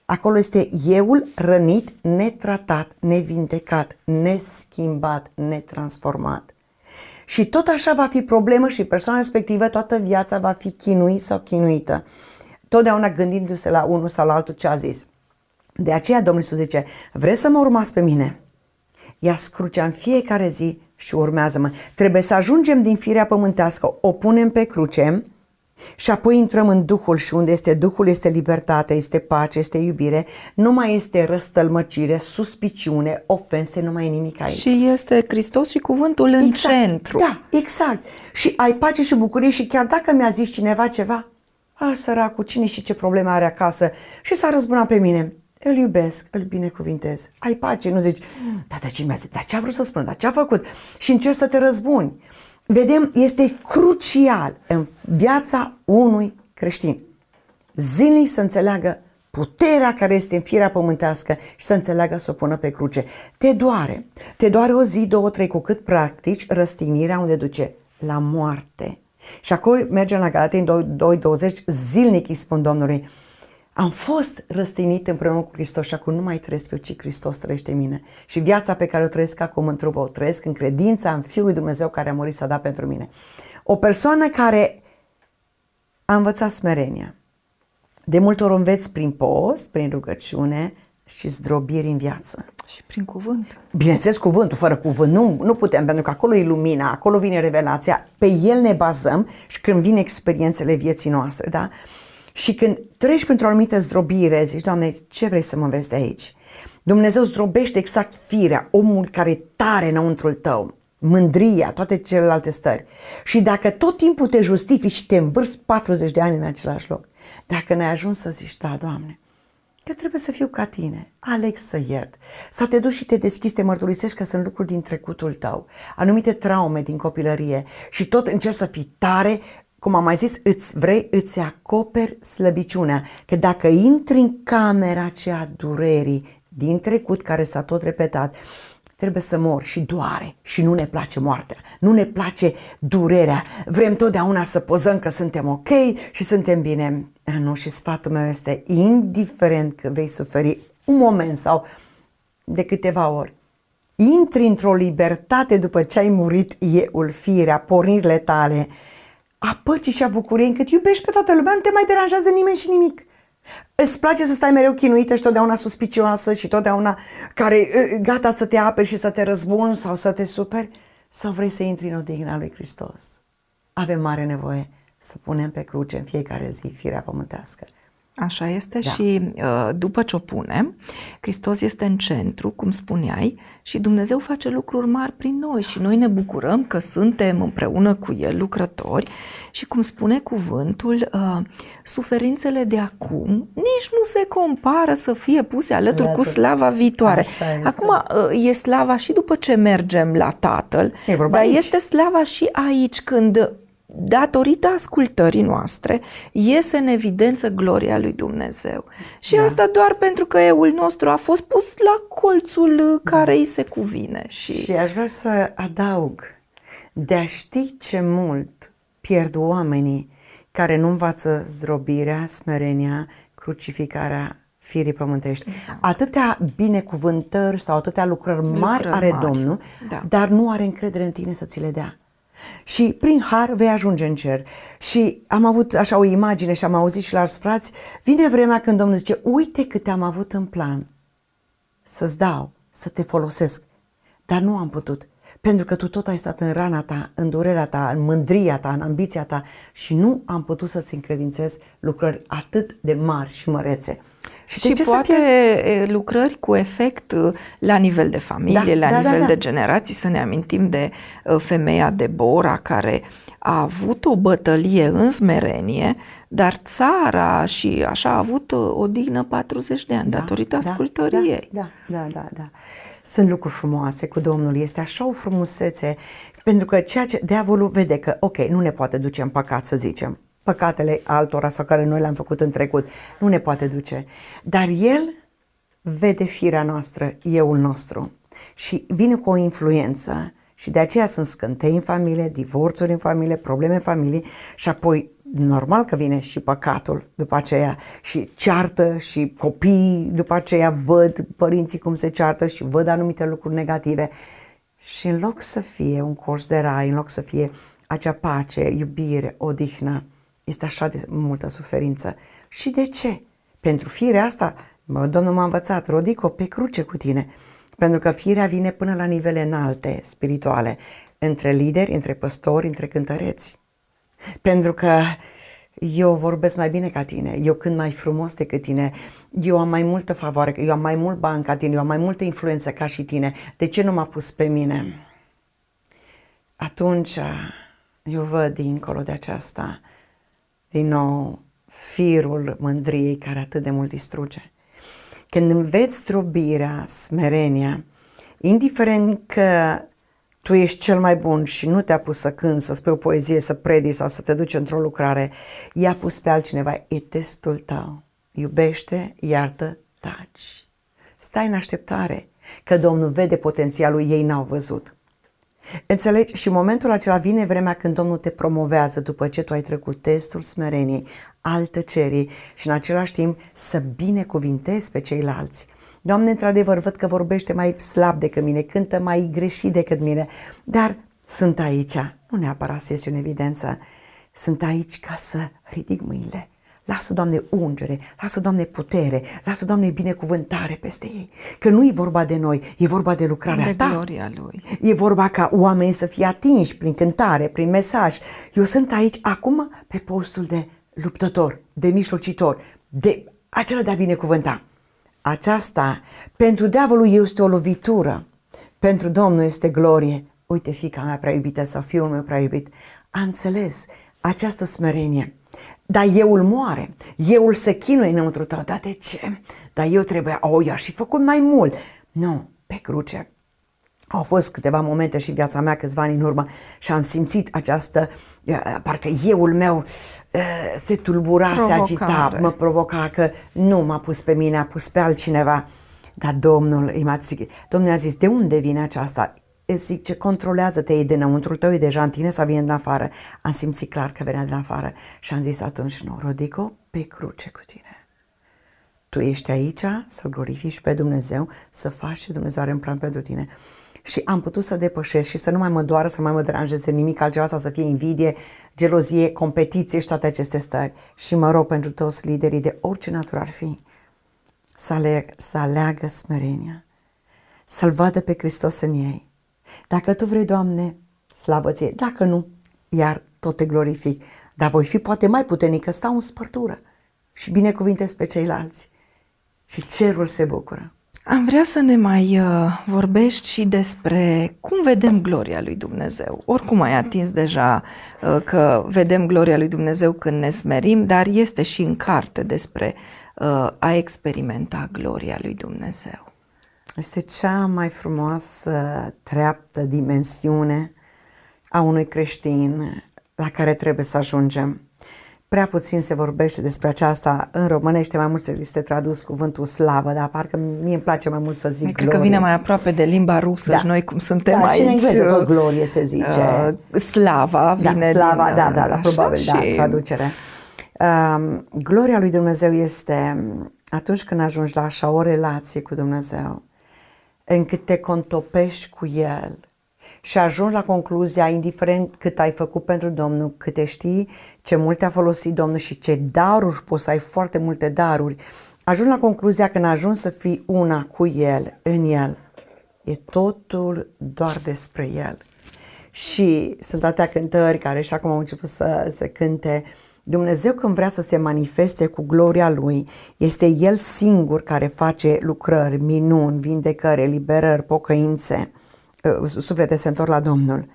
Acolo este euul rănit, netratat, nevindecat, neschimbat, netransformat. Și tot așa va fi problemă și persoana respectivă toată viața va fi chinuită sau chinuită. Totdeauna gândindu-se la unul sau la altul ce a zis. De aceea Domnul Iisus zice, vreți să mă urmați pe mine? ia scrucea în fiecare zi și urmează-mă. Trebuie să ajungem din firea pământească, o punem pe cruce și apoi intrăm în Duhul și unde este Duhul este libertate, este pace, este iubire, nu mai este răstălmăcire, suspiciune, ofense, nu mai e nimic aici. Și este Hristos și cuvântul exact, în centru. Da, exact. Și ai pace și bucurie și chiar dacă mi-a zis cineva ceva, a, săracul, cine și ce probleme are acasă și s-a răzbunat pe mine. Îl iubesc, îl binecuvintez. Ai pace, nu zici, tata ce mi-a zis, dar ce a vrut să spun, dar ce a făcut? Și încerc să te răzbuni. Vedem, este crucial în viața unui creștin. Zilnic să înțeleagă puterea care este în firea pământească și să înțeleagă să o pună pe cruce. Te doare. Te doare o zi, două, trei, cu cât practici răstignirea unde duce la moarte. Și acolo mergem la în 2.20, zilnic îi spun Domnului, am fost răstinit împreună cu Hristos și acum nu mai trăiesc eu, ci Hristos trăiește în mine. Și viața pe care o trăiesc acum în trupă, o trăiesc în credința în Fiul lui Dumnezeu care a murit să a dat pentru mine. O persoană care a învățat smerenia. De multe ori înveți prin post, prin rugăciune și zdrobiri în viață. Și prin cuvânt. Bineînțeles, cuvântul, fără cuvânt, nu, nu putem, pentru că acolo e lumina, acolo vine revelația, pe el ne bazăm și când vin experiențele vieții noastre, da? Uh, și când treci printr-o anumită zdrobire, zici, Doamne, ce vrei să mă vezi de aici? Dumnezeu zdrobește exact firea, omul care e tare înăuntrul tău, mândria, toate celelalte stări. Și dacă tot timpul te justifici și te învârți 40 de ani în același loc, dacă n-ai ajuns să zici, da, Doamne, eu trebuie să fiu ca tine, aleg să iert. Sau te duci și te deschizi, te mărturisești că sunt lucruri din trecutul tău, anumite traume din copilărie și tot încerci să fii tare cum am mai zis, îți vrei, îți acoperi slăbiciunea. Că dacă intri în camera aceea durerii din trecut, care s-a tot repetat, trebuie să mor și doare și nu ne place moartea, nu ne place durerea. Vrem totdeauna să pozăm că suntem ok și suntem bine. Ah, nu, și sfatul meu este indiferent că vei suferi un moment sau de câteva ori. Intri într-o libertate după ce ai murit ieul firea, pornirile tale, a păcii și a bucuriei, încât iubești pe toată lumea, nu te mai deranjează nimeni și nimic. Îți place să stai mereu chinuită și totdeauna suspicioasă și totdeauna care gata să te aperi și să te răzbun sau să te superi? Sau vrei să intri în odihna lui Hristos? Avem mare nevoie să punem pe cruce în fiecare zi firea pământească. Așa este da. și uh, după ce o punem, Hristos este în centru, cum spuneai, și Dumnezeu face lucruri mari prin noi și noi ne bucurăm că suntem împreună cu El lucrători și cum spune cuvântul, uh, suferințele de acum nici nu se compară să fie puse alături cu slava viitoare. Acum uh, e slava și după ce mergem la Tatăl, e dar aici. este slava și aici când datorită ascultării noastre, iese în evidență gloria lui Dumnezeu. Și da. asta doar pentru că eul nostru a fost pus la colțul uh, da. care îi se cuvine. Și... și aș vrea să adaug, de a ști ce mult pierd oamenii care nu învață zdrobirea, smerenia, crucificarea firii pământești. Exact. Atâtea binecuvântări sau atâtea lucrări mari lucrări are mari. Domnul, da. dar nu are încredere în tine să ți le dea și prin har vei ajunge în cer. Și am avut așa o imagine și am auzit și la alți frați, vine vremea când Domnul zice, uite cât am avut în plan să-ți dau, să te folosesc, dar nu am putut. Pentru că tu tot ai stat în rana ta, în durerea ta, în mândria ta, în ambiția ta și nu am putut să-ți încredințez lucrări atât de mari și mărețe. Și, de și ce poate pierd... lucrări cu efect uh, la nivel de familie, da, la da, da nivel da, da. de generații, să ne amintim de uh, femeia de Bora care a avut o bătălie în smerenie, dar țara și așa a avut uh, o dignă 40 de ani da, datorită da, ascultării da, ei. Da, da, da, da. Sunt lucruri frumoase cu Domnul, este așa o frumusețe, pentru că ceea ce diavolul vede că, ok, nu ne poate duce în păcat, să zicem, păcatele altora sau care noi le-am făcut în trecut. Nu ne poate duce. Dar El vede firea noastră, euul nostru și vine cu o influență și de aceea sunt scântei în familie, divorțuri în familie, probleme în familie și apoi normal că vine și păcatul după aceea și ceartă și copiii după aceea văd părinții cum se ceartă și văd anumite lucruri negative și în loc să fie un curs de rai, în loc să fie acea pace, iubire, odihnă, este așa de multă suferință. Și de ce? Pentru firea asta, Domnul m-a învățat, Rodico, pe cruce cu tine. Pentru că firea vine până la nivele înalte, spirituale, între lideri, între păstori, între cântăreți. Pentru că eu vorbesc mai bine ca tine, eu când mai frumos decât tine, eu am mai multă favoare, eu am mai mult bani ca tine, eu am mai multă influență ca și tine, de ce nu m-a pus pe mine? Atunci eu văd dincolo de aceasta din nou firul mândriei care atât de mult distruge. Când înveți strobirea, smerenia, indiferent că tu ești cel mai bun și nu te-a pus să cânți, să spui o poezie, să predici sau să te duci într-o lucrare, i-a pus pe altcineva, e testul tău. Iubește, iartă, taci. Stai în așteptare, că Domnul vede potențialul ei n-au văzut. Înțelegi? Și în momentul acela vine vremea când Domnul te promovează după ce tu ai trecut testul smereniei, altă cerii și în același timp să binecuvintezi pe ceilalți. Doamne, într-adevăr, văd că vorbește mai slab decât mine, cântă mai greșit decât mine, dar sunt aici, nu neapărat sesiune evidență, sunt aici ca să ridic mâinile Lasă, Doamne, ungere, lasă, Doamne, putere, lasă, Doamne, binecuvântare peste ei. Că nu e vorba de noi, e vorba de lucrarea de ta. gloria Lui. E vorba ca oamenii să fie atinși prin cântare, prin mesaj. Eu sunt aici acum pe postul de luptător, de mijlocitor, de acela de a binecuvânta. Aceasta pentru diavolul este o lovitură, pentru Domnul este glorie. Uite, fica mea prea iubită sau fiul meu prea iubit, a înțeles această smerenie dar euul moare, euul se chinuie înăuntru tău, dar de ce? Dar eu trebuie, o, oh, i aș fi făcut mai mult. Nu, pe cruce au fost câteva momente și viața mea câțiva ani în urmă și am simțit această, eh, parcă euul meu eh, se tulbura, Provocare. se agita, mă provoca că nu m-a pus pe mine, a pus pe altcineva. Dar Domnul, Domnul a zis, de unde vine aceasta? ce controlează-te, e înăuntru tău, e deja în tine sau vine din afară. Am simțit clar că venea din afară și am zis atunci, nu, Rodico, pe cruce cu tine. Tu ești aici să glorifici pe Dumnezeu, să faci ce Dumnezeu are în plan pentru tine. Și am putut să depășesc și să nu mai mă doară, să nu mai mă deranjeze nimic altceva sau să fie invidie, gelozie, competiție și toate aceste stări. Și mă rog pentru toți liderii de orice natură ar fi să, aleg, să aleagă smerenia, să-L vadă pe Hristos în ei dacă Tu vrei, Doamne, slavă ție, dacă nu, iar tot te glorific, dar voi fi poate mai puternică, stau în spărtură și binecuvintez pe ceilalți și cerul se bucură. Am vrea să ne mai uh, vorbești și despre cum vedem gloria lui Dumnezeu. Oricum ai atins deja uh, că vedem gloria lui Dumnezeu când ne smerim, dar este și în carte despre uh, a experimenta gloria lui Dumnezeu. Este cea mai frumoasă treaptă, dimensiune a unui creștin la care trebuie să ajungem. Prea puțin se vorbește despre aceasta în românește, mai mult se este tradus cuvântul slavă, dar parcă mie îmi place mai mult să zic Cred că vine mai aproape de limba rusă da. și noi cum suntem da, aici. și în engleză uh, tot glorie se zice. Uh, slava da, vine da, slava, din, da, uh, da, da, probabil, da, și... da, traducere. Uh, gloria lui Dumnezeu este um, atunci când ajungi la așa o relație cu Dumnezeu, încât te contopești cu El și ajungi la concluzia, indiferent cât ai făcut pentru Domnul, câte știi, ce mult a folosit Domnul și ce daruri poți să ai foarte multe daruri, ajungi la concluzia când ajungi să fii una cu El, în El. E totul doar despre El. Și sunt atâtea cântări care și acum au început să se cânte uh, Dumnezeu când vrea să se manifeste cu gloria Lui, este El singur care face lucrări, minuni, vindecări, liberări, pocăințe. Uh, suflete se întorc la Domnul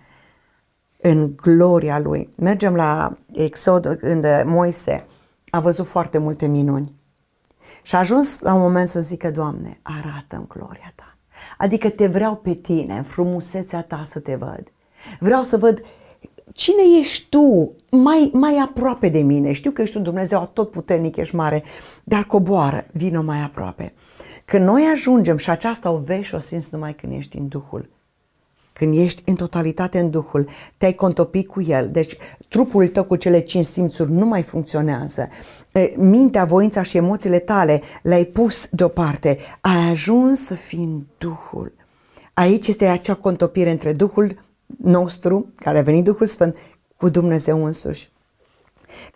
în gloria Lui. Mergem la Exod când Moise a văzut foarte multe minuni și a ajuns la un moment să zică, Doamne, arată-mi gloria Ta. Adică te vreau pe Tine, în frumusețea Ta să te văd. Vreau să văd uh, cine ești tu mai, mai aproape de mine? Știu că ești un Dumnezeu atotputernic, ești mare, dar coboară, vină mai aproape. Când noi ajungem și aceasta o vei și o simți numai când ești în Duhul, când ești în totalitate în Duhul, te-ai contopit cu El, deci trupul tău cu cele cinci simțuri nu mai funcționează, mintea, voința și emoțiile tale le-ai pus deoparte, ai ajuns să fii în Duhul. Aici este acea contopire între Duhul nostru, care a venit Duhul Sfânt, cu Dumnezeu însuși.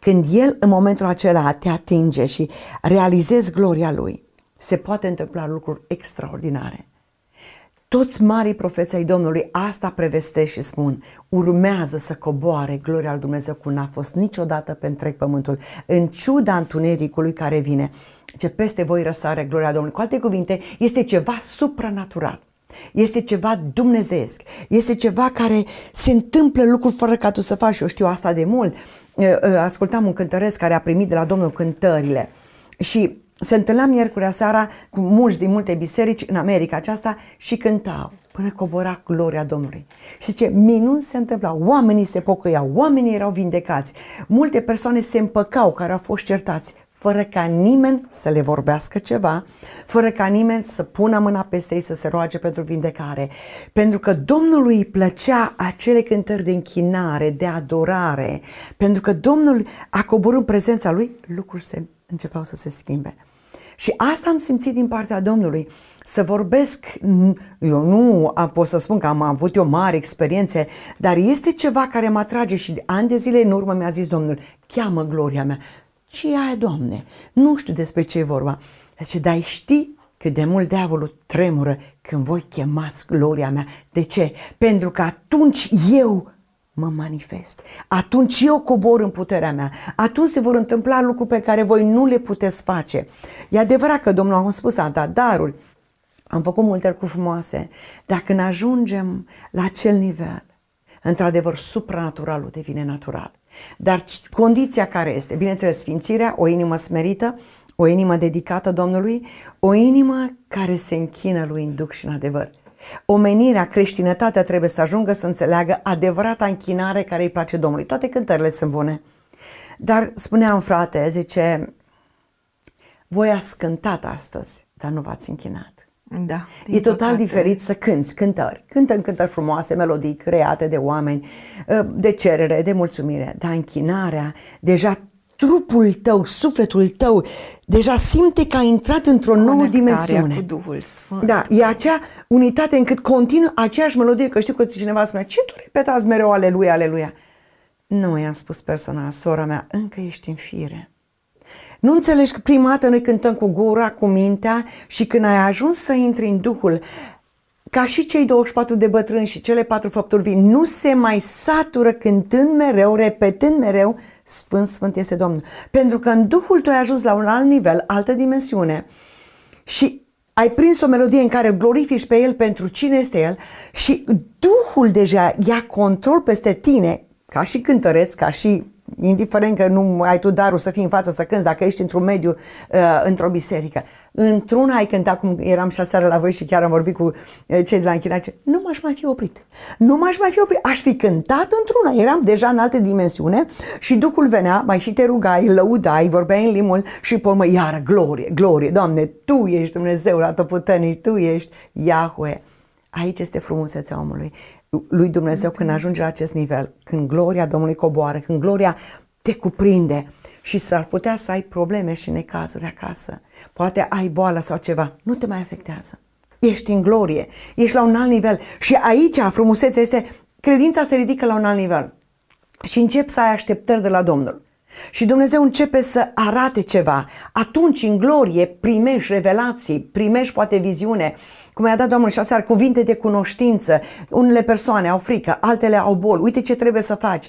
Când El în momentul acela te atinge și realizezi gloria Lui, se poate întâmpla lucruri extraordinare. Toți marii profeții ai Domnului asta prevestesc și spun, urmează să coboare gloria lui Dumnezeu cum n-a fost niciodată pe întreg pământul, în ciuda întunericului care vine, ce peste voi răsare gloria Domnului. Cu alte cuvinte, este ceva supranatural. Este ceva dumnezeesc, este ceva care se întâmplă lucruri fără ca tu să faci, eu știu asta de mult. Ascultam un cântăresc care a primit de la Domnul cântările și se întâlnea miercurea seara cu mulți din multe biserici în America aceasta și cântau până cobora gloria Domnului. Și ce minuni se întâmpla, oamenii se pocăiau, oamenii erau vindecați, multe persoane se împăcau care au fost certați, fără ca nimeni să le vorbească ceva, fără ca nimeni să pună mâna peste ei să se roage pentru vindecare. Pentru că Domnului îi plăcea acele cântări de închinare, de adorare, pentru că Domnul a coborât în prezența lui, lucruri se începeau să se schimbe. Și asta am simțit din partea Domnului. Să vorbesc, eu nu pot să spun că am avut eu mari experiențe, dar este ceva care mă atrage și de ani de zile în urmă mi-a zis Domnul, cheamă gloria mea, ce e Doamne? Nu știu despre ce e vorba. Zice, dar știi cât de mult diavolul tremură când voi chemați gloria mea. De ce? Pentru că atunci eu mă manifest. Atunci eu cobor în puterea mea. Atunci se vor întâmpla lucruri pe care voi nu le puteți face. E adevărat că Domnul a spus, a dat darul. Am făcut multe lucruri frumoase. Dar când ajungem la acel nivel, într-adevăr, supranaturalul devine natural. Dar condiția care este? Bineînțeles, sfințirea, o inimă smerită, o inimă dedicată Domnului, o inimă care se închină lui în duc și în adevăr. Omenirea, creștinătatea trebuie să ajungă să înțeleagă adevărata închinare care îi place Domnului. Toate cântările sunt bune. Dar spunea un frate, zice, voi ați cântat astăzi, dar nu v-ați închinat. Da, e, total păcate. diferit să cânți cântări. Cântăm cântări frumoase, melodii create de oameni, uh, de cerere, de mulțumire, dar închinarea, deja trupul tău, sufletul tău, deja simte că a intrat într-o nouă dimensiune. cu Duhul Sfânt. Da, e acea unitate încât continuă aceeași melodie, că știu că cineva spune, ce tu repetați mereu aleluia, aleluia? Nu, i-am spus personal, sora mea, încă ești în fire. Nu înțelegi că prima dată noi cântăm cu gura, cu mintea și când ai ajuns să intri în Duhul, ca și cei 24 de bătrâni și cele patru făpturi vii, nu se mai satură cântând mereu, repetând mereu, Sfânt, Sfânt este Domnul. Pentru că în Duhul tu ai ajuns la un alt nivel, altă dimensiune și ai prins o melodie în care glorifici pe El pentru cine este El și Duhul deja ia control peste tine, ca și cântăreț, ca și indiferent că nu ai tu darul să fii în față să cânți, dacă ești într-un mediu, uh, într-o biserică. Într-una ai cântat, cum eram și seara la voi și chiar am vorbit cu uh, cei de la închinace, nu m-aș mai fi oprit. Nu m-aș mai fi oprit. Aș fi cântat într-una. Eram deja în altă dimensiune și Duhul venea, mai și te rugai, lăudai, vorbeai în limul și pomă, iar glorie, glorie, Doamne, Tu ești Dumnezeu la puternic, Tu ești Yahweh. Aici este frumusețea omului lui Dumnezeu când ajunge la acest nivel, când gloria Domnului coboară, când gloria te cuprinde și s-ar putea să ai probleme și necazuri acasă. Poate ai boală sau ceva, nu te mai afectează. Ești în glorie, ești la un alt nivel și aici frumusețea este, credința se ridică la un alt nivel și începi să ai așteptări de la Domnul. Și Dumnezeu începe să arate ceva. Atunci, în glorie, primești revelații, primești poate viziune, cum i a dat Domnul și aseară, cuvinte de cunoștință. Unele persoane au frică, altele au bol. Uite ce trebuie să faci.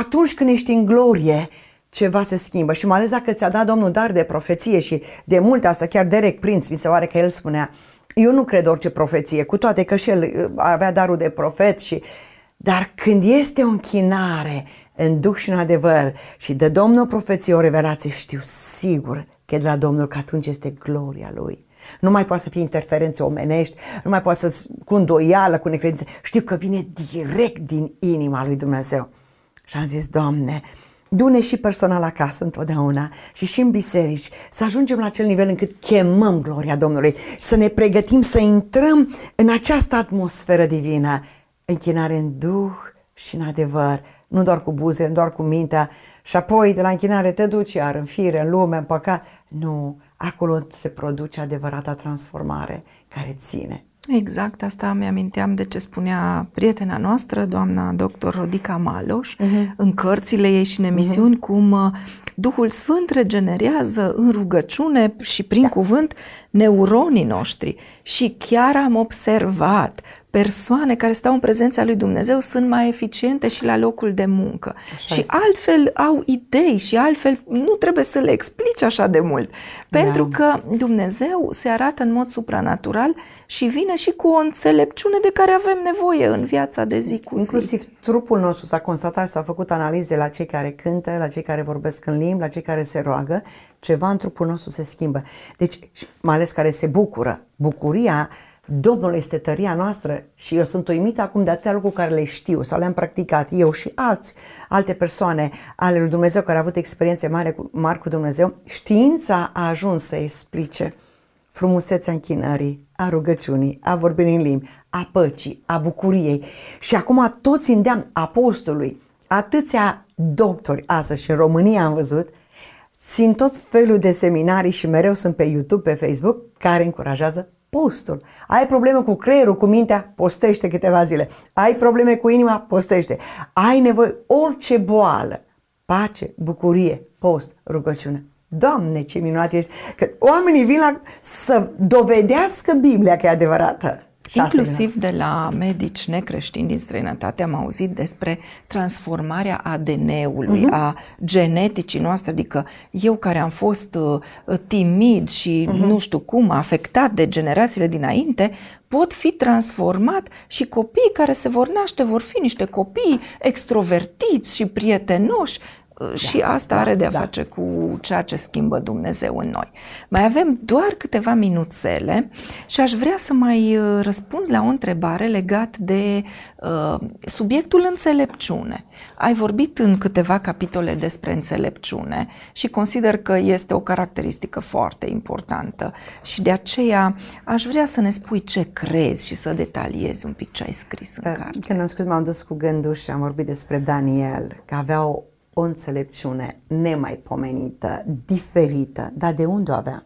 Atunci când ești în glorie, ceva se schimbă și mai ales dacă ți-a dat Domnul dar de profeție și de multe asta, chiar Derek Prinț mi se pare că el spunea, eu nu cred orice profeție, cu toate că și el uh, avea darul de profet și dar când este o închinare în duh și în adevăr și de Domnul profeție o revelație, știu sigur că de la Domnul că atunci este gloria Lui. Nu mai poate să fie interferențe omenești, nu mai poate să cu îndoială, cu necredință. Știu că vine direct din inima lui Dumnezeu. Și am zis, Doamne, Dune și personal acasă întotdeauna și și în biserici, să ajungem la acel nivel încât chemăm gloria Domnului și să ne pregătim să intrăm în această atmosferă divină, închinare în duh și în adevăr, nu doar cu buze, nu doar cu mintea și apoi de la închinare te duci iar în fire, în lume, în păcat. Nu, acolo se produce adevărata transformare care ține. Exact, asta mi-aminteam de ce spunea prietena noastră, doamna doctor Rodica Maloș, uh-huh. în cărțile ei și în mhm. emisiuni, uh-huh. cum uh, Duhul Sfânt regenerează în rugăciune și prin da. cuvânt neuronii noștri. Și chiar am observat persoane care stau în prezența lui Dumnezeu sunt mai eficiente și la locul de muncă. Așa și este. altfel au idei și altfel nu trebuie să le explici așa de mult. Da. Pentru da. că Dumnezeu se arată în mod supranatural și vine și cu o înțelepciune de care avem nevoie în viața de zi cu zi. Inclusiv trupul nostru s-a constatat și s-a făcut analize la cei care cântă, la cei care vorbesc în limbi, la cei care se roagă. Ceva în trupul nostru se schimbă. Deci, mai ales care se bucură. Bucuria Domnul este tăria noastră și eu sunt uimită acum de atâtea lucruri care le știu sau le-am practicat eu și alți, alte persoane ale lui Dumnezeu care au avut experiențe mari cu, mari cu Dumnezeu, știința a ajuns să explice frumusețea închinării, a rugăciunii, a vorbirii în limbi, a păcii, a bucuriei și acum toți îndeamn apostolului, atâția doctori astăzi și în România am văzut, țin tot felul de seminarii și mereu sunt pe YouTube, pe Facebook, care încurajează postul. Ai probleme cu creierul, cu mintea, postește câteva zile. Ai probleme cu inima, postește. Ai nevoie orice boală, pace, bucurie, post, rugăciune. Doamne, ce minunat ești! Că oamenii vin la, să dovedească Biblia că e adevărată. Inclusiv de la medici necreștini din străinătate am auzit despre transformarea ADN-ului, uh-huh. Mhm. a geneticii noastre, adică eu care am fost uh, timid și uh-huh. nu știu cum, afectat de generațiile dinainte, pot fi transformat și copiii care se vor naște vor fi niște copii extrovertiți și prietenoși da, și asta da, are de a da. face cu ceea ce schimbă Dumnezeu în noi. Mai avem doar câteva minuțele și aș vrea să mai uh, răspuns la o întrebare legat de uh, subiectul înțelepciune. Ai vorbit în câteva capitole despre înțelepciune și consider că este o caracteristică foarte importantă și de aceea aș vrea să ne spui ce crezi și să detaliezi un pic ce ai scris în carte. Când am scris, m-am dus cu gândul și am vorbit despre Daniel, că avea o o înțelepciune nemaipomenită, diferită, dar de unde o avea?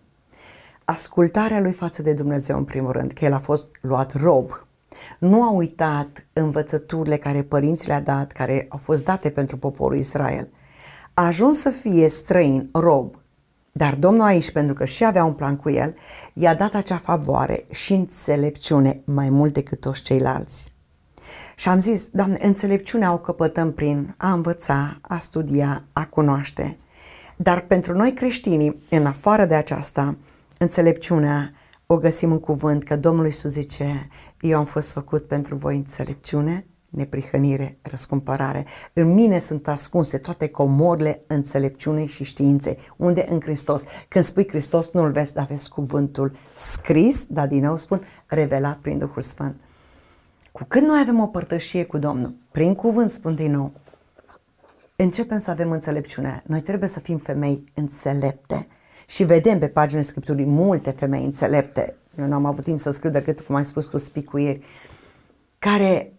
Ascultarea lui față de Dumnezeu în primul rând, că el a fost luat rob, nu a uitat învățăturile care părinții le-a dat, care au fost date pentru poporul Israel. A ajuns să fie străin, rob, dar Domnul aici, pentru că și avea un plan cu el, i-a dat acea favoare și înțelepciune mai mult decât toți ceilalți. Și am zis, Doamne, înțelepciunea o căpătăm prin a învăța, a studia, a cunoaște. Dar pentru noi creștinii, în afară de aceasta, înțelepciunea o găsim în cuvânt că Domnul Iisus zice, eu am fost făcut pentru voi înțelepciune, neprihănire, răscumpărare. În mine sunt ascunse toate comorile înțelepciunei și științei. Unde? În Hristos. Când spui Hristos, nu-L vezi, dar vezi cuvântul scris, dar din nou spun, revelat prin Duhul Sfânt. Cu cât noi avem o părtășie cu Domnul, prin cuvânt spun din nou, începem să avem înțelepciune. Noi trebuie să fim femei înțelepte. Și vedem pe paginile Scripturii multe femei înțelepte. Eu nu am avut timp să scriu decât, cum ai spus tu, spicuieri, care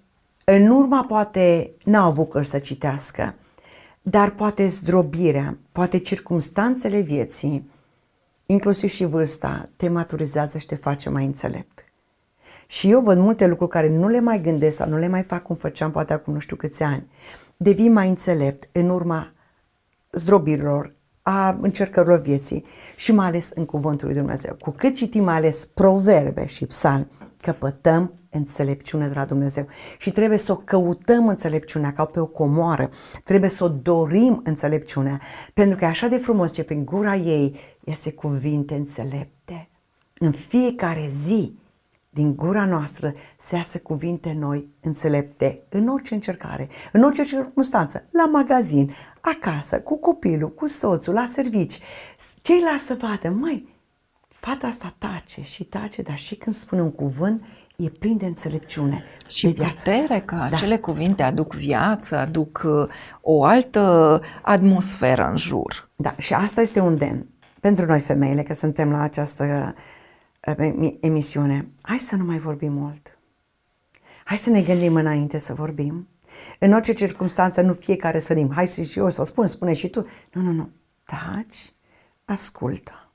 în urma poate n-au avut căl să citească, dar poate zdrobirea, poate circumstanțele vieții, inclusiv și vârsta, te maturizează și te face mai înțelept. Și eu văd multe lucruri care nu le mai gândesc sau nu le mai fac cum făceam poate acum nu știu câți ani. Devii mai înțelept în urma zdrobirilor, a încercărilor vieții și mai ales în cuvântul lui Dumnezeu. Cu cât citim mai ales proverbe și psalmi, căpătăm înțelepciune de la Dumnezeu și trebuie să o căutăm înțelepciunea ca pe o comoară, trebuie să o dorim înțelepciunea, pentru că e așa de frumos ce prin gura ei iese cuvinte înțelepte. În fiecare zi din gura noastră să iasă cuvinte noi înțelepte în orice încercare, în orice circunstanță, la magazin, acasă, cu copilul, cu soțul, la servici. lasă să vadă, mai fata asta tace și tace, dar și când spune un cuvânt, e plin de înțelepciune. Și de putere că da. acele cuvinte aduc viață, aduc uh, o altă atmosferă în jur. Da, și asta este un den pentru noi femeile, că suntem la această emisiune. Hai să nu mai vorbim mult. Hai să ne gândim înainte să vorbim. În orice circunstanță, nu fiecare sărim. Hai să și eu să spun, spune și tu. Nu, nu, nu. Taci, ascultă,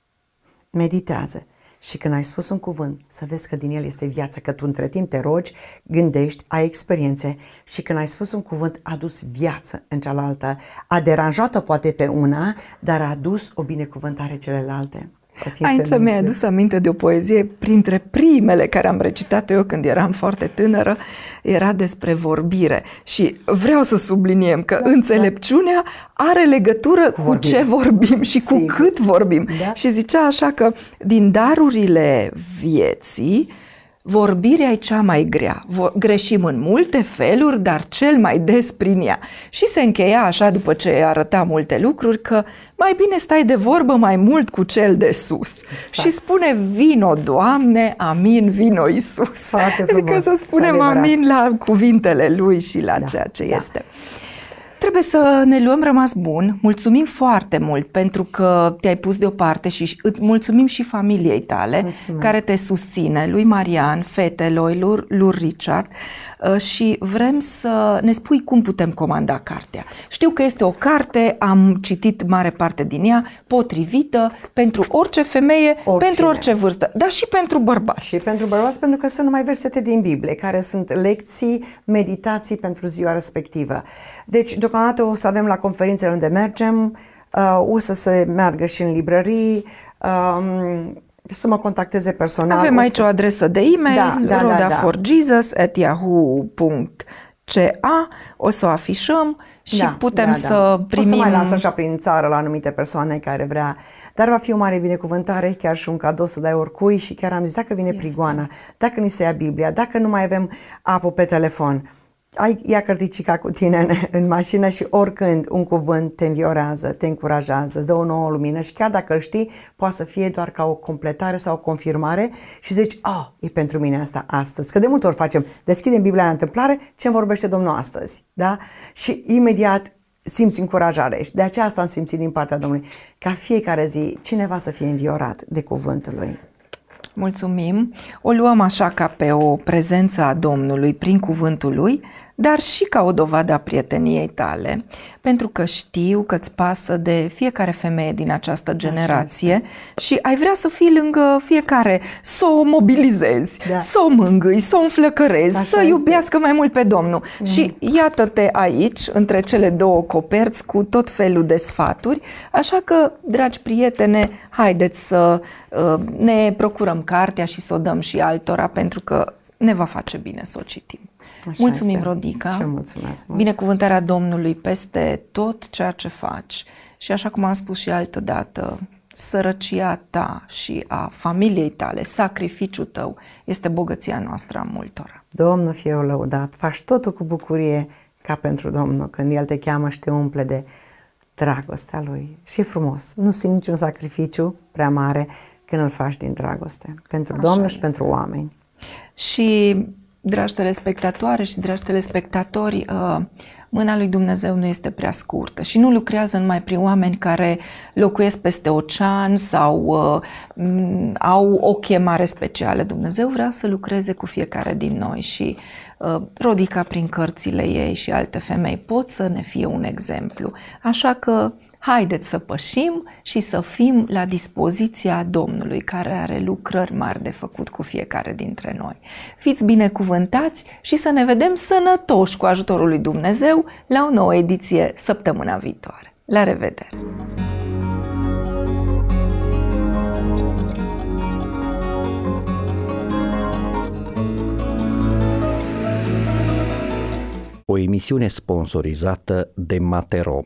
meditează. Și când ai spus un cuvânt, să vezi că din el este viață, că tu între timp te rogi, gândești, ai experiențe și când ai spus un cuvânt, a dus viață în cealaltă, a deranjat-o poate pe una, dar a adus o binecuvântare celelalte. Aici feministă. mi-ai da. adus aminte de o poezie printre primele care am recitat eu când eram foarte tânără, era despre vorbire și vreau să subliniem că da, da. înțelepciunea da. are legătură cu, vorbim. cu ce vorbim și Sigur. cu cât vorbim. Da. Și zicea așa că din darurile vieții, uh, Vorbirea e cea mai grea. Greșim în multe feluri, dar cel mai des prin ea. Și se încheia așa după ce arăta multe lucruri că mai bine stai de vorbă mai mult cu cel de sus. Exact. Și spune vino, Doamne, amin, vino Iisus. Foarte adică frumos. Adică să spunem amin la cuvintele lui și la da, ceea ce da. este trebuie să ne luăm rămas bun. Mulțumim foarte mult pentru că te-ai pus deoparte și îți mulțumim și familiei tale Mulțumesc. care te susține, lui Marian, fetelor, lui, lui Richard uh, și vrem să ne spui cum putem comanda cartea. Știu că este o carte, am citit mare parte din ea, potrivită pentru orice femeie, Oricine. pentru orice vârstă, dar și pentru bărbați. Și pentru bărbați, pentru că sunt numai versete din Biblie, care sunt lecții, meditații pentru ziua respectivă. Deci, deocamdată armată, o să avem la conferințele unde mergem, uh, o să se meargă și în librării, um, să mă contacteze personal. Avem aici să... o adresă de e-mail, da, da, da, da. yahoo.ca, o să o afișăm și da, putem da, da. să primim... O să mai las așa prin țară la anumite persoane care vrea. Dar va fi o mare binecuvântare, chiar și un cadou să dai oricui și chiar am zis, dacă vine este. prigoana, dacă ni se ia Biblia, dacă nu mai avem apă pe telefon, ai ia cărticica cu tine în, în mașină și oricând un cuvânt te înviorează, te încurajează, dă o nouă lumină și chiar dacă îl știi, poate să fie doar ca o completare sau o confirmare și zici, ah, oh, e pentru mine asta astăzi. Că de multe ori facem, deschidem Biblia la întâmplare, ce îmi vorbește Domnul astăzi, da? Și imediat simți încurajare și de aceea asta am simțit din partea Domnului, ca fiecare zi cineva să fie înviorat de cuvântul Lui. Mulțumim! O luăm așa ca pe o prezență a Domnului prin cuvântul lui, dar și ca o dovadă a prieteniei tale, pentru că știu că îți pasă de fiecare femeie din această generație și ai vrea să fii lângă fiecare, să o mobilizezi, da. să o mângâi, să o înflăcărezi, Așa să iubească mai mult pe Domnul. Mm. Și iată-te aici, între cele două coperți, cu tot felul de sfaturi, așa că, dragi prietene, haideți să uh, ne procurăm cartea și să o dăm și altora, pentru că ne va face bine să o citim. Așa mulțumim, este. Rodica. Și mulțumesc mult. Binecuvântarea Domnului peste tot ceea ce faci. Și așa cum am spus și altă dată, sărăcia ta și a familiei tale, sacrificiul tău, este bogăția noastră a multora. Domnul fie o lăudat, faci totul cu bucurie ca pentru Domnul, când El te cheamă și te umple de dragostea Lui. Și frumos, nu simți niciun sacrificiu prea mare când îl faci din dragoste, pentru Așa Domnul este. și pentru oameni. Și Dragi telespectatoare și dragi telespectatori, uh, mâna lui Dumnezeu nu este prea scurtă și nu lucrează numai prin oameni care locuiesc peste ocean sau uh, au o chemare specială. Dumnezeu vrea să lucreze cu fiecare din noi și uh, Rodica prin cărțile ei și alte femei pot să ne fie un exemplu. Așa că haideți să pășim și să fim la dispoziția Domnului, care are lucrări mari de făcut cu fiecare dintre noi. Fiți binecuvântați și să ne vedem sănătoși cu ajutorul lui Dumnezeu la o nouă ediție săptămâna viitoare. La revedere! o emisiune sponsorizată de Matero.